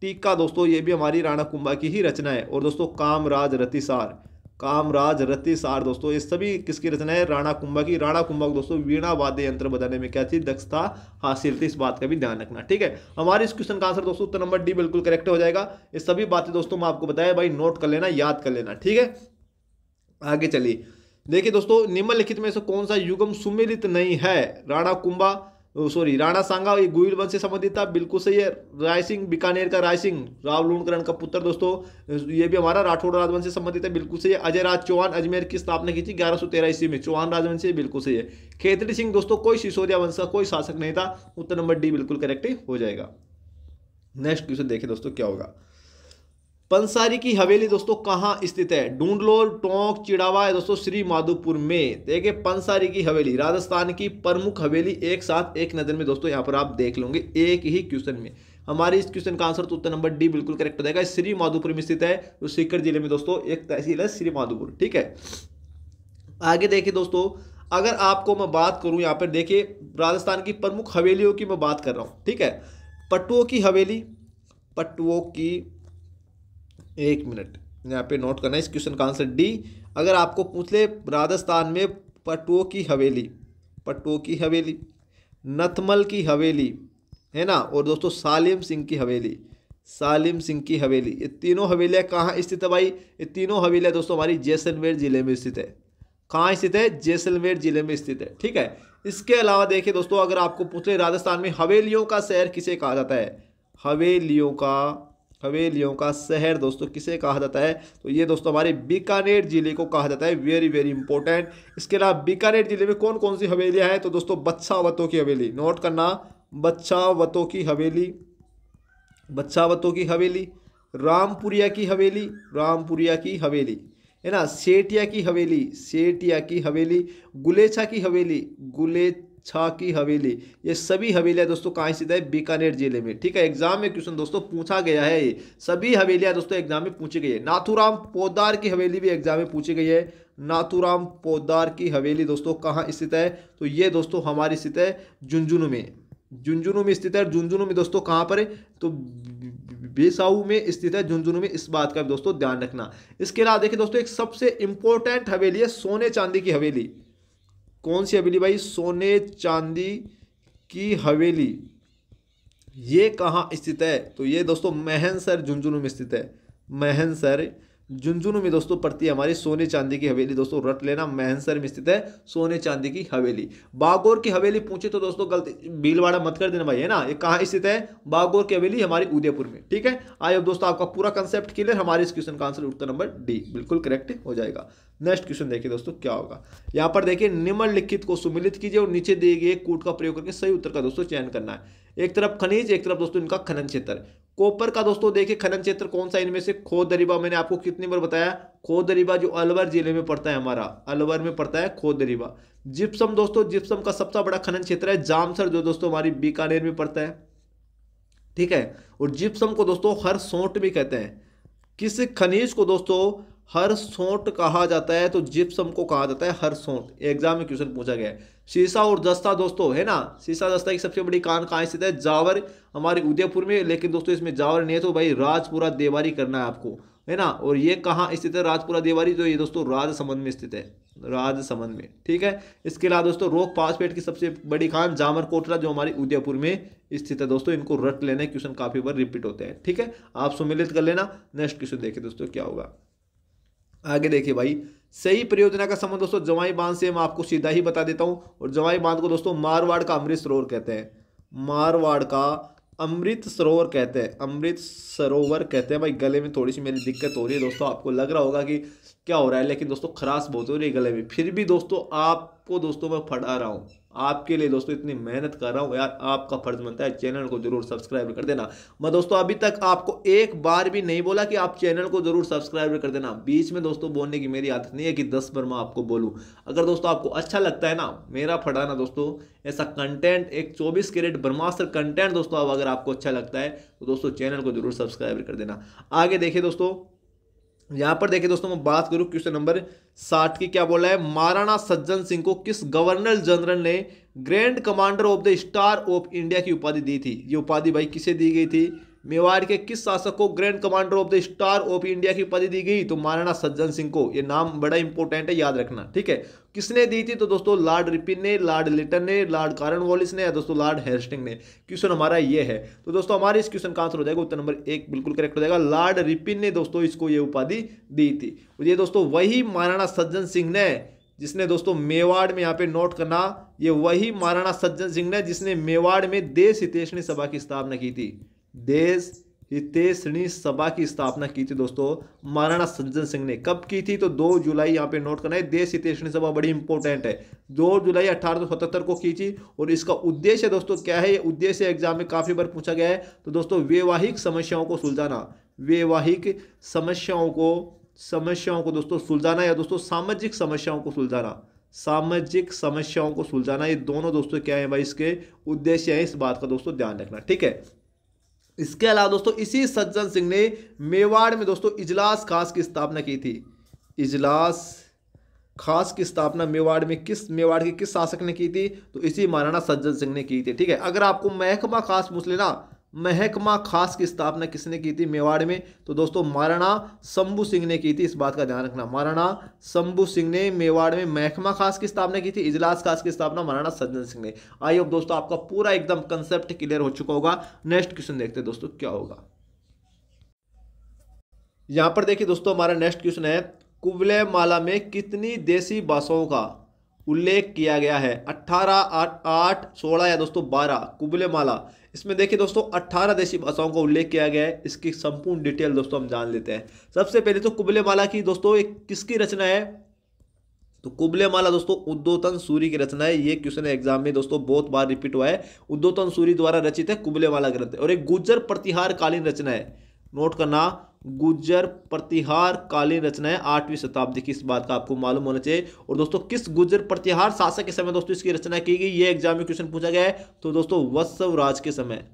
टीका दोस्तों ये भी हमारी राणा कुंभा की ही रचना है और दोस्तों कामराज रतिसार कामराज रति सार दोस्तों ये सभी किसकी रचना है राणा कुंभा की राणा कुंभा को दोस्तों वीणा वाद्य यंत्र बजाने में क्या थी दक्षता हासिल थी इस बात का भी ध्यान रखना ठीक है हमारे इस क्वेश्चन का आंसर दोस्तों उत्तर नंबर डी बिल्कुल करेक्ट हो जाएगा ये सभी बातें दोस्तों मैं आपको बताया भाई नोट कर लेना याद कर लेना ठीक है आगे चलिए देखिए दोस्तों निम्नलिखित में से कौन सा युगम सुमिलित नहीं है राणा कुंभा सॉरी राणा सांगा ये वंश से संबंधित था बिल्कुल सही है राय सिंह बीकानेर का राय सिंह राव लूणकरण का पुत्र दोस्तों ये भी हमारा राठौड़ राजवंश से संबंधित है बिल्कुल सही है अजय राज चौहान अजमेर की स्थापना की थी ग्यारह सौ तेरह ईस्वी में चौहान राजवंश से बिल्कुल सही है खेतरी सिंह दोस्तों कोई सिसोदिया वंश का कोई शासक नहीं था उत्तर नंबर डी बिल्कुल करेक्ट हो जाएगा नेक्स्ट क्वेश्चन देखिए दोस्तों क्या होगा पंसारी की हवेली दोस्तों कहाँ स्थित है ढूंढलोर टोंक चिड़ावा है दोस्तों श्री माधोपुर में देखिए पंसारी की हवेली राजस्थान की प्रमुख हवेली एक साथ एक नजर में दोस्तों यहाँ पर आप देख लोगे एक ही क्वेश्चन में हमारे इस क्वेश्चन का आंसर तो उत्तर नंबर डी बिल्कुल करेक्ट हो जाएगा श्री माधोपुर में स्थित है तो सीकर जिले में दोस्तों एक तहसील है श्री माधोपुर ठीक है आगे देखिए दोस्तों अगर आपको मैं बात करूं यहाँ पर देखिए राजस्थान की प्रमुख हवेलियों की मैं बात कर रहा हूँ ठीक है पटुओं की हवेली पटुओं की एक मिनट यहाँ पे नोट करना है इस क्वेश्चन का आंसर डी अगर आपको पूछ ले राजस्थान में पटो की हवेली पटुओं की हवेली नथमल की हवेली है ना और दोस्तों सालिम सिंह की हवेली सालिम सिंह की हवेली ये तीनों हवेलियाँ कहाँ स्थित है भाई ये तीनों हवेलियाँ दोस्तों हमारी जैसलमेर ज़िले में स्थित है कहाँ स्थित है जैसलमेर ज़िले में स्थित है ठीक है इसके अलावा देखिए दोस्तों अगर आपको पूछ ले राजस्थान में हवेलियों का शहर किसे कहा जाता है हवेलियों का हवेलियों का शहर दोस्तों किसे कहा जाता है तो ये दोस्तों हमारे बीकानेर जिले को कहा जाता है वेरी वेरी इंपॉर्टेंट इसके अलावा बीकानेर जिले में कौन कौन सी हवेलियाँ हैं तो दोस्तों बच्छावतों की हवेली नोट करना बच्छावतों की हवेली बच्छावतों की हवेली रामपुरिया की हवेली रामपुरिया की हवेली है ना सेठिया की हवेली सेठिया की हवेली गुलेछा की हवेली गुले छा की हवेली ये सभी हवेलियाँ दोस्तों कहाँ स्थित है बीकानेर जिले में ठीक है एग्जाम में क्वेश्चन दोस्तों पूछा गया है ये सभी हवेलियाँ दोस्तों एग्जाम में पूछी गई है नाथुराम पोदार की हवेली भी एग्जाम में पूछी गई है नाथुराम पोदार की हवेली दोस्तों कहाँ स्थित है तो ये दोस्तों हमारी स्थित है झुंझुनू में झुंझुनू में स्थित है झुंझुनू में दोस्तों कहाँ पर है तो बेसाऊ में स्थित है झुंझुनू में इस बात का दोस्तों ध्यान रखना इसके अलावा देखिए दोस्तों एक सबसे इंपॉर्टेंट हवेली है सोने चांदी की हवेली कौन सी हवेली भाई सोने चांदी की हवेली ये कहाँ स्थित है तो ये दोस्तों महन सर झुंझुनू में स्थित है महन सर झुंझुनू में दोस्तों पड़ती है हमारी सोने चांदी की हवेली दोस्तों रट लेना मैंसर में स्थित है सोने चांदी की हवेली बागोर की हवेली पूछे तो दोस्तों गलती भीलवाड़ा मत कर देना भाई है ना ये कहाँ स्थित है बागोर की हवेली हमारी उदयपुर में ठीक है आइए अब दोस्तों आपका पूरा कंसेप्ट क्लियर हमारे इस क्वेश्चन का आंसर उत्तर नंबर डी बिल्कुल करेक्ट हो जाएगा नेक्स्ट क्वेश्चन देखिए दोस्तों क्या होगा यहाँ पर देखिए निम्नलिखित को सुमिलित कीजिए और नीचे दिए गए कूट का प्रयोग करके सही उत्तर का दोस्तों चयन करना है एक तरफ खनिज एक तरफ दोस्तों इनका खनन क्षेत्र कोपर का दोस्तों देखिए खनन क्षेत्र कौन सा इनमें से खोद मैंने आपको कितनी बार बताया खोद जो अलवर जिले में पड़ता है हमारा अलवर में पड़ता है खोद दरिबा जिप्सम दोस्तों जिप्सम का सबसे बड़ा खनन क्षेत्र है जामसर जो दोस्तों हमारी बीकानेर में पड़ता है ठीक है और जिप्सम को दोस्तों हर सोट भी कहते हैं किस खनिज को दोस्तों हर सोट कहा जाता है तो जिप्सम को कहा जाता है हर सोट एग्जाम में क्वेश्चन पूछा गया है शीशा और दस्ता दोस्तों है ना शीशा दस्ता की सबसे बड़ी कान कहाँ स्थित है जावर हमारे उदयपुर में लेकिन दोस्तों इसमें जावर नहीं है तो भाई राजपुरा देवारी करना है आपको है ना और ये कहाँ स्थित है राजपुरा देवारी तो ये दोस्तों राजसमंद में स्थित है राजसमंद में ठीक है इसके अलावा दोस्तों रोक पासपेट की सबसे बड़ी खान जामर कोटला जो हमारी उदयपुर में स्थित है दोस्तों इनको रट लेना क्वेश्चन काफ़ी बार रिपीट होते हैं ठीक है आप सुमिलित कर लेना नेक्स्ट क्वेश्चन देखिए दोस्तों क्या होगा आगे देखिए भाई सही परियोजना का संबंध दोस्तों जवाई बांध से मैं आपको सीधा ही बता देता हूँ और जवाई बांध को दोस्तों मारवाड़ का अमृत सरोवर कहते हैं मारवाड़ का अमृत सरोवर कहते हैं अमृत सरोवर कहते हैं भाई गले में थोड़ी सी मेरी दिक्कत हो रही है दोस्तों आपको लग रहा होगा कि क्या हो रहा है लेकिन दोस्तों खराश बहुत हो रही है गले में फिर भी दोस्तों आपको दोस्तों मैं फटा रहा हूँ आपके लिए दोस्तों इतनी मेहनत कर रहा हूँ यार आपका फर्ज बनता है चैनल को जरूर सब्सक्राइब कर देना मैं दोस्तों अभी तक आपको एक बार भी नहीं बोला कि आप चैनल को जरूर सब्सक्राइब कर देना बीच में दोस्तों बोलने की मेरी आदत नहीं है कि दस बार मैं आपको बोलूँ अगर दोस्तों आपको अच्छा लगता है ना मेरा फटाना दोस्तों ऐसा कंटेंट एक चौबीस कैरेट ब्रह्मास्त्र कंटेंट दोस्तों अब अगर आपको अच्छा लगता है तो दोस्तों चैनल को जरूर सब्सक्राइब कर देना आगे देखिए दोस्तों यहां पर देखिए दोस्तों मैं बात करूं क्वेश्चन नंबर साठ की क्या बोला है महाराणा सज्जन सिंह को किस गवर्नर जनरल ने grand commander of the star of India की उपाधि दी थी ये उपाधि भाई किसे दी गई थी मेवाड़ के किस शासक को grand commander of the star of India की पदवी दी गई तो महाराणा सज्जन सिंह को ये नाम बड़ा इंपॉर्टेंट है याद रखना ठीक है किसने दी थी तो दोस्तों लॉर्ड रिपिन ने लॉर्ड लिटन ने लॉर्ड कारण वॉलिस ने या दोस्तों लॉर्ड हेस्टिंग ने क्वेश्चन हमारा ये है तो दोस्तों हमारे इस क्वेश्चन का आंसर हो जाएगा उत्तर नंबर एक बिल्कुल करेक्ट हो जाएगा लॉर्ड रिपिन ने दोस्तों इसको ये उपाधि दी थी और ये दोस्तों वही महाराणा सज्जन सिंह ने जिसने दोस्तों मेवाड़ में यहाँ पे नोट करना ये वही महाराणा सज्जन सिंह ने जिसने मेवाड़ में देश हितेशनी सभा की स्थापना की थी देश हितेशणी सभा की स्थापना की थी दोस्तों महाराणा सज्जन सिंह ने कब की थी तो 2 जुलाई यहाँ पे नोट करना है देश हितेशणी सभा बड़ी इंपॉर्टेंट है 2 जुलाई अठारह को की थी और इसका उद्देश्य दोस्तों क्या है ये उद्देश्य एग्जाम में काफ़ी बार पूछा गया है तो दोस्तों वैवाहिक समस्याओं को सुलझाना वैवाहिक समस्याओं को समस्याओं को दोस्तों सुलझाना या दोस्तों सामाजिक समस्याओं को सुलझाना सामाजिक समस्याओं को सुलझाना ये दोनों दोस्तों क्या है भाई इसके उद्देश्य है इस बात का दोस्तों ध्यान रखना ठीक है इसके अलावा दोस्तों इसी सज्जन सिंह ने मेवाड़ में दोस्तों इजलास खास की स्थापना की थी इजलास खास की स्थापना मेवाड़ में किस मेवाड़ के किस शासक ने की थी तो इसी महाराणा सज्जन सिंह ने की थी ठीक है अगर आपको महकमा खास पूछ लेना महकमा खास की स्थापना किसने की थी मेवाड़ में तो दोस्तों महाराणा शंभू सिंह ने की थी इस बात का ध्यान रखना महाराणा शंभू सिंह ने मेवाड़ में महकमा खास की स्थापना की थी इजलास खास की स्थापना महाराणा सज्जन सिंह ने आई होप दोस्तों आपका पूरा एकदम कंसेप्ट क्लियर हो चुका होगा नेक्स्ट क्वेश्चन देखते हैं दोस्तों क्या होगा यहां पर देखिए दोस्तों हमारा नेक्स्ट क्वेश्चन है कुबले माला में कितनी देसी भाषाओं का उल्लेख किया गया है 18 आठ आठ सोलह या दोस्तों 12 कुबले माला इसमें देखिए दोस्तों 18 देशी भाषाओं का उल्लेख किया गया है इसकी संपूर्ण डिटेल दोस्तों हम जान लेते हैं सबसे पहले तो कुबले माला की दोस्तों एक किसकी रचना है तो कुबले माला दोस्तों उद्धोतन सूरी की रचना है ये क्वेश्चन एग्जाम में दोस्तों बहुत बार रिपीट हुआ है उद्धोतन सूरी द्वारा रचित है कुबले माला ग्रंथ और एक गुजर प्रतिहार कालीन रचना है नोट करना गुजर प्रतिहार कालीन रचनाएं आठवीं शताब्दी की इस बात का आपको मालूम होना चाहिए और दोस्तों किस गुजर प्रतिहार शासक के समय दोस्तों इसकी रचना की गई ये एग्जाम में क्वेश्चन पूछा गया है तो दोस्तों वत्सव राज के समय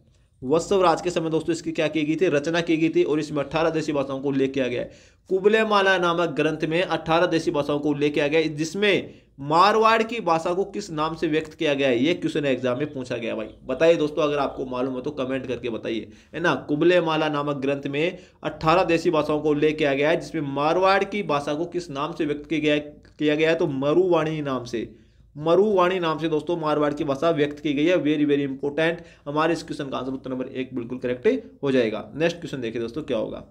वत्सव राज के समय दोस्तों इसकी क्या की गई थी रचना की गई थी और इसमें अट्ठारह देशी भाषाओं को उल्लेख किया गया है कुबले माला नामक ग्रंथ में अट्ठारह देशी भाषाओं को उल्लेख किया गया जिसमें मारवाड़ की भाषा को किस नाम से व्यक्त किया गया है ये क्वेश्चन एग्जाम में पूछा गया भाई बताइए दोस्तों अगर आपको मालूम हो तो कमेंट करके बताइए है ना कुबले माला नामक ग्रंथ में 18 देशी भाषाओं को उल्लेख किया गया है जिसमें मारवाड़ की भाषा को किस नाम से व्यक्त किया गया किया गया है तो मरुवाणी नाम से मरुवाणी नाम से दोस्तों मारवाड़ की भाषा व्यक्त की गई है वेरी वेरी इंपॉर्टेंट हमारे इस क्वेश्चन का आंसर उत्तर नंबर एक बिल्कुल करेक्ट हो जाएगा नेक्स्ट क्वेश्चन देखिए दोस्तों क्या होगा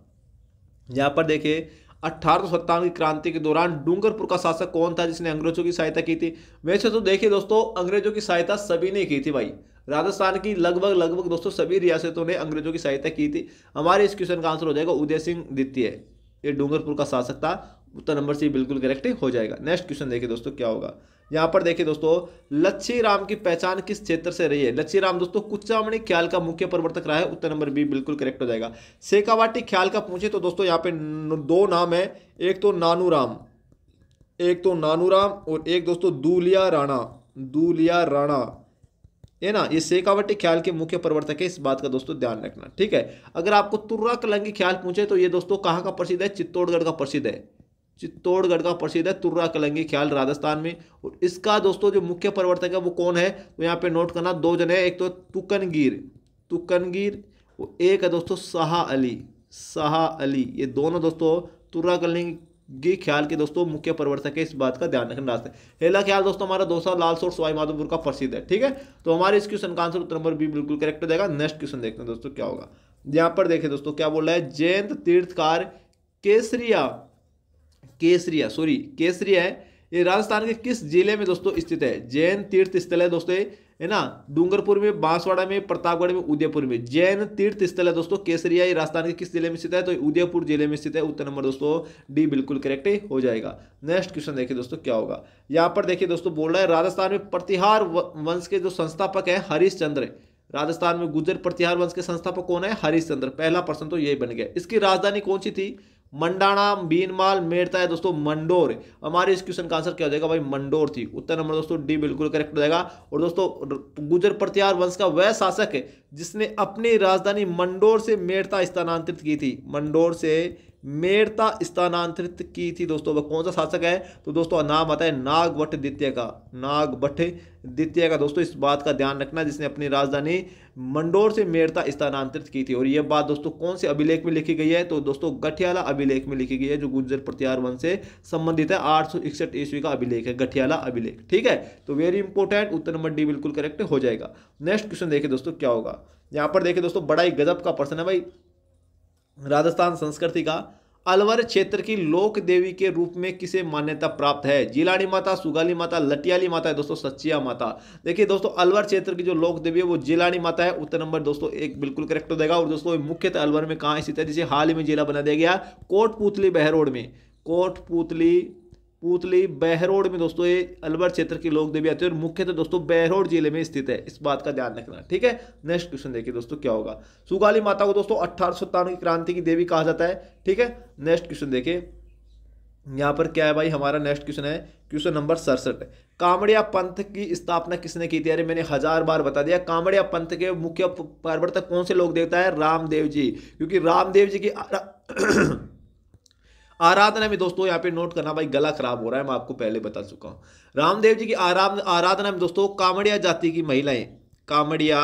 यहाँ पर देखिए अठारह की क्रांति के दौरान डूंगरपुर का शासक कौन था जिसने अंग्रेजों की सहायता की थी वैसे तो देखिए दोस्तों अंग्रेजों की सहायता सभी ने की थी भाई राजस्थान की लगभग लगभग दोस्तों सभी रियासतों ने अंग्रेजों की सहायता की थी हमारे इस क्वेश्चन का आंसर हो जाएगा उदय सिंह द्वितीय ये डूंगरपुर का शासक था उत्तर नंबर सी बिल्कुल करेक्ट हो जाएगा नेक्स्ट क्वेश्चन देखिए दोस्तों क्या होगा यहाँ पर देखिए दोस्तों लच्छी राम की पहचान किस क्षेत्र से रही है लच्छी राम दोस्तों कुचामणि ख्याल का मुख्य प्रवर्तक रहा है उत्तर नंबर बी बिल्कुल करेक्ट हो जाएगा शेखावाटी ख्याल का पूछे तो दोस्तों यहाँ पे दो नाम है एक तो नानू राम एक तो नानू राम और एक दोस्तों दूलिया राणा दूलिया राणा है ना ये शेखावटी ख्याल के मुख्य प्रवर्तक है इस बात का दोस्तों ध्यान रखना ठीक है अगर आपको तुर्रा कलंगी ख्याल पूछे तो ये दोस्तों कहाँ का प्रसिद्ध है चित्तौड़गढ़ का प्रसिद्ध है चित्तौड़गढ़ का प्रसिद्ध है तुर्रा कलंगी ख्याल राजस्थान में और इसका दोस्तों जो मुख्य प्रवर्तक है वो कौन है तो यहाँ पे नोट करना दो जने एक तो तुकनगीर तुकनगीर और एक है दोस्तों सहा अली सहा अली ये दोनों दोस्तों तुर्रा कलंगी ख्याल के दोस्तों मुख्य प्रवर्तक है इस बात का ध्यान रखना रास्ते हेला ख्याल दोस्तों हमारा लाल लालसोर सवाई माधोपुर का प्रसिद्ध है ठीक है तो हमारे इस क्वेश्चन का आंसर उत्तर नंबर बी बिल्कुल करेक्ट हो जाएगा नेक्स्ट क्वेश्चन देखते हैं दोस्तों क्या होगा यहाँ पर देखें दोस्तों क्या बोला है जयंत तीर्थकार केसरिया केसरिया सॉरी केसरिया है ये राजस्थान के किस जिले में दोस्तों स्थित है जैन तीर्थ स्थल है दोस्तों है ना डूंगरपुर में बांसवाड़ा में प्रतापगढ़ में उदयपुर में जैन तीर्थ स्थल है दोस्तों केसरिया ये राजस्थान के किस जिले में स्थित है तो उदयपुर जिले में स्थित है उत्तर नंबर दोस्तों डी बिल्कुल करेक्ट हो जाएगा नेक्स्ट क्वेश्चन देखिए दोस्तों क्या होगा यहाँ पर देखिए दोस्तों बोल रहा है राजस्थान में प्रतिहार वंश के जो संस्थापक है हरिश्चंद्र राजस्थान में गुजर प्रतिहार वंश के संस्थापक कौन है हरिश्चंद्र पहला प्रश्न तो यही बन गया इसकी राजधानी कौन सी थी मंडाना बीनमाल मेरता है दोस्तों मंडोर हमारे इस क्वेश्चन का आंसर क्या हो जाएगा भाई मंडोर थी उत्तर नंबर दोस्तों डी बिल्कुल करेक्ट हो जाएगा और दोस्तों गुजर प्रत्यार वंश का वह शासक है जिसने अपनी राजधानी मंडोर से मेरता स्थानांतरित की थी मंडोर से मेड़ता स्थानांतरित की थी दोस्तों वह कौन सा शासक है तो दोस्तों नाम आता है नागभट्ट द्वितीय का नागभट्ट द्वितीय का दोस्तों इस बात का ध्यान रखना जिसने अपनी राजधानी मंडोर से मेड़ता स्थानांतरित की थी और यह बात दोस्तों कौन से अभिलेख में लिखी गई है तो दोस्तों गठियाला अभिलेख में लिखी गई है जो गुजर प्रत्यार वन से संबंधित है आठ सौ इकसठ ईस्वी का अभिलेख है गठियाला अभिलेख ठीक है तो वेरी इंपॉर्टेंट उत्तर नंबर डी बिल्कुल करेक्ट हो जाएगा नेक्स्ट क्वेश्चन देखिए दोस्तों क्या होगा यहाँ पर देखिए दोस्तों बड़ा ही गजब का प्रश्न है भाई राजस्थान संस्कृति का अलवर क्षेत्र की लोक देवी के रूप में किसे मान्यता प्राप्त है जिलाड़ी माता सुगाली माता लटियाली माता है दोस्तों सच्चिया माता देखिए दोस्तों अलवर क्षेत्र की जो लोक देवी है वो जिलाड़ी माता है उत्तर नंबर दोस्तों एक बिल्कुल करेक्ट हो जाएगा और दोस्तों मुख्यतः अलवर में कहाँ स्थित है जिसे हाल ही में जिला बना दिया गया कोटपुतली बहरोड में कोटपुतली पूतली बहरोड में दोस्तों ये अलवर क्षेत्र के लोग देवी आते हैं और मुख्यतः तो दोस्तों बहरोड जिले में स्थित है इस बात का ध्यान रखना ठीक है नेक्स्ट क्वेश्चन देखिए दोस्तों क्या होगा सुगाली माता को दोस्तों अट्ठारह की क्रांति की देवी कहा जाता है ठीक है नेक्स्ट क्वेश्चन देखिए यहाँ पर क्या है भाई हमारा नेक्स्ट क्वेश्चन है क्वेश्चन नंबर सड़सठ कामड़िया पंथ की स्थापना किसने की थी अरे मैंने हजार बार बता दिया कामड़िया पंथ के मुख्य प्रवर्तक कौन से लोग देवता है रामदेव जी क्योंकि रामदेव जी की आराधना में दोस्तों यहाँ पे नोट करना भाई गला खराब हो रहा है मैं आपको पहले बता चुका हूँ रामदेव जी की आराधना में दोस्तों कामड़िया जाति की महिलाएं कामड़िया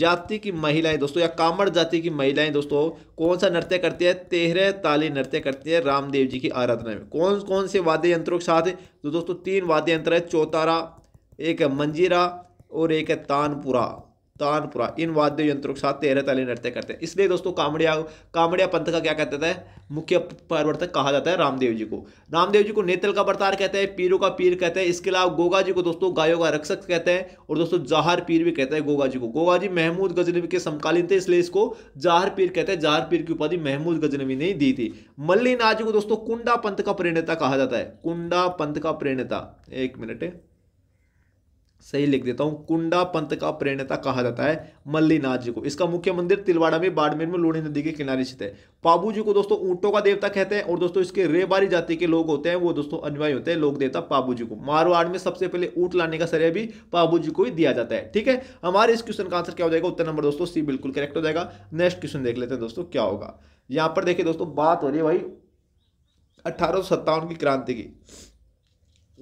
जाति की महिलाएं दोस्तों या कामड़ जाति की महिलाएं दोस्तों कौन सा नृत्य करती है तेहरे ताली नृत्य करती है रामदेव जी की आराधना में कौन कौन से वाद्य यंत्रों के साथ तो दोस्तों तीन वाद्य यंत्र है चौतारा एक है मंजीरा और एक है तानपुरा तानपुरा इन वाद्य यंत्रों के साथ तेरह ताली नृत्य करते हैं इसलिए दोस्तों कामड़िया कामड़िया पंथ का क्या कहते हैं मुख्य प्रवर्तक कहा जाता है रामदेव जी को रामदेव जी को नेतल का बरतार कहते हैं पीरों का पीर कहते हैं इसके अलावा गोगा जी को दोस्तों गायों का रक्षक कहते हैं और दोस्तों जहार पीर भी कहते हैं गोगा जी को गोगा जी महमूद गजनवी के समकालीन थे इसलिए इसको जहार पीर कहते हैं जहार पीर की उपाधि महमूद गजनवी ने दी थी मल्ली नाज को दोस्तों कुंडा पंथ का प्रेरणता कहा जाता है कुंडा पंथ का प्रेरणता एक मिनट है सही लिख देता हूँ कुंडा पंत का प्रेरणता कहा जाता है मल्लीनाथ जी को इसका मुख्य मंदिर तिलवाड़ा में बाड़मेर में लोणी नदी के किनारे स्थित है पाबू जी को दोस्तों ऊंटों का देवता कहते हैं और दोस्तों इसके रेबारी जाति के लोग होते हैं वो दोस्तों अनुयायी होते हैं लोग देवता पाबू जी को मारवाड़ में सबसे पहले ऊंट लाने का श्रेय भी पाबू जी को ही दिया जाता है ठीक है हमारे इस क्वेश्चन का आंसर क्या हो जाएगा उत्तर नंबर दोस्तों सी बिल्कुल करेक्ट हो जाएगा नेक्स्ट क्वेश्चन देख लेते हैं दोस्तों क्या होगा यहाँ पर देखिए दोस्तों बात हो रही है भाई अट्ठारह की क्रांति की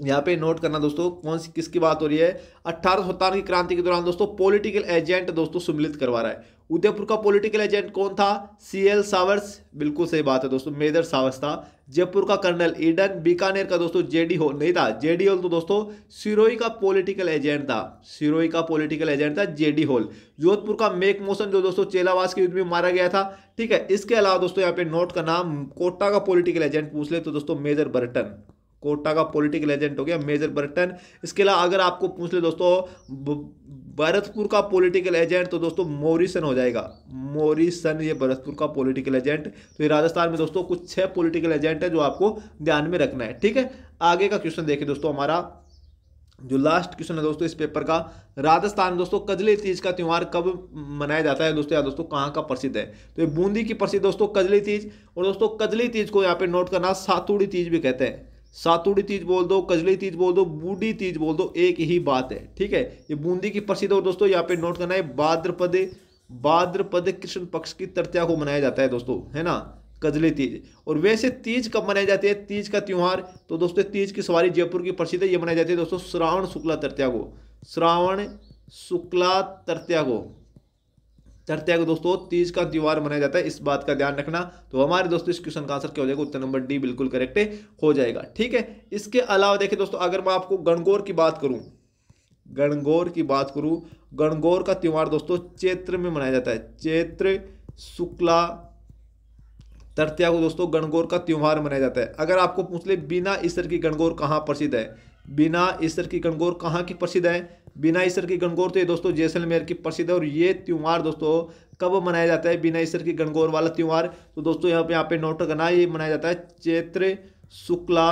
यहाँ पे नोट करना दोस्तों कौन सी किसकी बात हो रही है अट्ठारह की क्रांति के दौरान दोस्तों पॉलिटिकल एजेंट दोस्तों सुमिलित करवा रहा है उदयपुर का पॉलिटिकल एजेंट कौन था सी एल सावर्स बिल्कुल सही बात है दोस्तों मेजर सावर्स था जयपुर का कर्नल ईडन बीकानेर का दोस्तों जेडी हो नहीं था जेडी होल तो दोस्तों सिरोई का पॉलिटिकल एजेंट था सिरोई का पॉलिटिकल एजेंट था जेडी होल जोधपुर का मेक मोशन जो दोस्तों चेलावास के युद्ध में मारा गया था ठीक है इसके अलावा दोस्तों यहाँ पे नोट का नाम कोटा का पोलिटिकल एजेंट पूछ ले तो दोस्तों मेजर बर्टन कोटा का पॉलिटिकल एजेंट हो गया मेजर बर्टन इसके अलावा अगर आपको पूछ ले दोस्तों भरतपुर का पॉलिटिकल एजेंट तो दोस्तों मोरिसन हो जाएगा मोरिसन ये भरतपुर का पॉलिटिकल एजेंट तो ये राजस्थान में दोस्तों कुछ छह पॉलिटिकल एजेंट है जो आपको ध्यान में रखना है ठीक है आगे का क्वेश्चन देखिए दोस्तों हमारा जो लास्ट क्वेश्चन है दोस्तों इस पेपर का राजस्थान दोस्तों कजले तीज का त्यौहार कब मनाया जाता है दोस्तों या दोस्तों कहाँ का प्रसिद्ध है तो ये बूंदी की प्रसिद्ध दोस्तों कजली तीज और दोस्तों कजली तीज को यहाँ पे नोट करना सातुड़ी तीज भी कहते हैं सातुड़ी तीज बोल दो कजली तीज बोल दो बूढ़ी तीज बोल दो एक ही बात है ठीक है ये बूंदी की प्रसिद्ध और दोस्तों यहाँ पे नोट करना है भाद्रपद भाद्रपद कृष्ण पक्ष की तृतीया को मनाया जाता है दोस्तों है ना कजली तीज और वैसे तीज कब मनाई जाती है तीज का त्यौहार तो दोस्तों तीज की सवारी जयपुर की प्रसिद्ध है ये मनाई जाती है दोस्तों श्रावण शुक्ला तृतीया को श्रावण शुक्ला तृतीया को चढ़ते हैं दोस्तों तीज का त्यौहार मनाया जाता है इस बात का ध्यान रखना तो हमारे दोस्तों इस क्वेश्चन का आंसर क्या हो जाएगा उत्तर नंबर डी बिल्कुल करेक्ट हो जाएगा ठीक है इसके अलावा देखिए दोस्तों अगर मैं आपको गणगौर की बात करूँ गणगौर की बात करूँ गणगौर का त्यौहार दोस्तों चैत्र में मनाया जाता है चैत्र शुक्ला तृतीया को दोस्तों गणगौर का त्यौहार मनाया जाता है अगर आपको पूछ ले बिना ईश्वर की गणगौर कहाँ प्रसिद्ध है बिना ईश्वर की गणगौर कहाँ की प्रसिद्ध है बिनाईसर की गणगौर तो ये दोस्तों जैसलमेर की प्रसिद्ध है और ये त्यौहार दोस्तों कब मनाया जाता है बिनाईसर की गणगौर वाला त्यौहार तो दोस्तों यहाँ पे यहाँ पे नोट करना ये मनाया जाता है चैत्र शुक्ला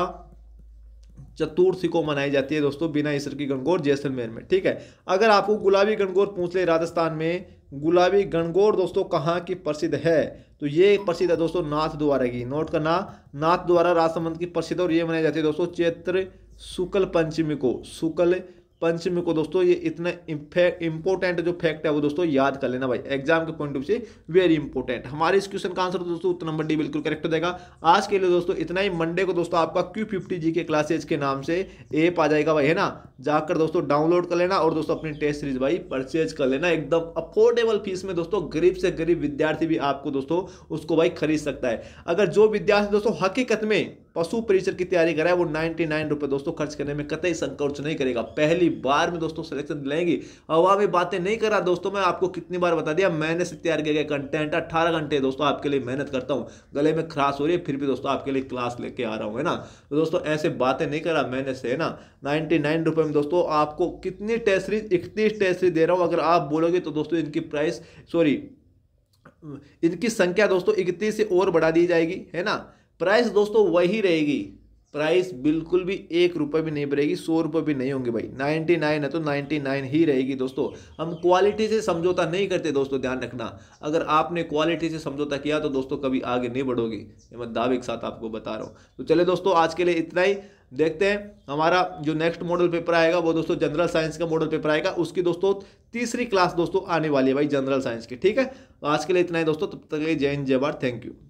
चतुर्थी को मनाई जाती है दोस्तों बिना ईसर की गणगौर जैसलमेर में ठीक है अगर आपको गुलाबी गणगौर पूछ ले राजस्थान में गुलाबी गणगौर दोस्तों कहाँ की प्रसिद्ध है तो ये प्रसिद्ध है दोस्तों नाथ द्वारा की नोट करना नाथ द्वारा राजसमंद की प्रसिद्ध और ये मनाई जाती है दोस्तों चैत्र शुक्ल पंचमी को शुक्ल पंचमी को दोस्तों ये इतना इंपॉर्टेंट जो फैक्ट है वो दोस्तों याद कर लेना भाई एग्जाम के पॉइंट ऑफ से वेरी इंपॉर्टेंट हमारे इस क्वेश्चन का आंसर तो दोस्तों उत्तर नंबर डी बिल्कुल करेक्ट हो जाएगा आज के लिए दोस्तों इतना ही मंडे को दोस्तों आपका क्यू फिफ्टी जी के क्लासेज के नाम से एप आ जाएगा भाई है ना जाकर दोस्तों डाउनलोड कर लेना और दोस्तों अपनी टेस्ट सीरीज भाई परचेज कर लेना एकदम अफोर्डेबल फीस में दोस्तों गरीब से गरीब विद्यार्थी भी आपको दोस्तों उसको भाई खरीद सकता है अगर जो विद्यार्थी दोस्तों हकीकत में पशु परिचर की तैयारी कराए वो नाइन्टी नाइन रुपये दोस्तों खर्च करने में कतई संकोच नहीं करेगा पहली बार में दोस्तों सिलेक्शन दिलाएंगी हवा में बातें नहीं कर रहा दोस्तों मैं आपको कितनी बार बता दिया मैंने से तैयार किया गया कंटेंट अट्ठारह घंटे दोस्तों आपके लिए मेहनत करता हूँ गले में खराश हो रही है फिर भी दोस्तों आपके लिए क्लास लेके आ रहा हूँ है ना तो दोस्तों ऐसे बातें नहीं करा मैंने से है ना नाइन्टी नाइन रुपये में दोस्तों आपको कितनी टेस्टरी इकतीस टेस्टरी दे रहा हूँ अगर आप बोलोगे तो दोस्तों इनकी प्राइस सॉरी इनकी संख्या दोस्तों इकतीस से और बढ़ा दी जाएगी है ना प्राइस दोस्तों वही रहेगी प्राइस बिल्कुल भी एक रुपये भी नहीं बढ़ेगी सौ रुपये भी नहीं होंगे भाई नाइन्टी नाइन है तो नाइन्टी नाइन ही रहेगी दोस्तों हम क्वालिटी से समझौता नहीं करते दोस्तों ध्यान रखना अगर आपने क्वालिटी से समझौता किया तो दोस्तों कभी आगे नहीं बढ़ोगे ये मैं दावे के साथ आपको बता रहा हूँ तो चले दोस्तों आज के लिए इतना ही देखते हैं हमारा जो नेक्स्ट मॉडल पेपर आएगा वो दोस्तों जनरल साइंस का मॉडल पेपर आएगा उसकी दोस्तों तीसरी क्लास दोस्तों आने वाली है भाई जनरल साइंस की ठीक है आज के लिए इतना ही दोस्तों तब तक जय हिंद जय भारत थैंक यू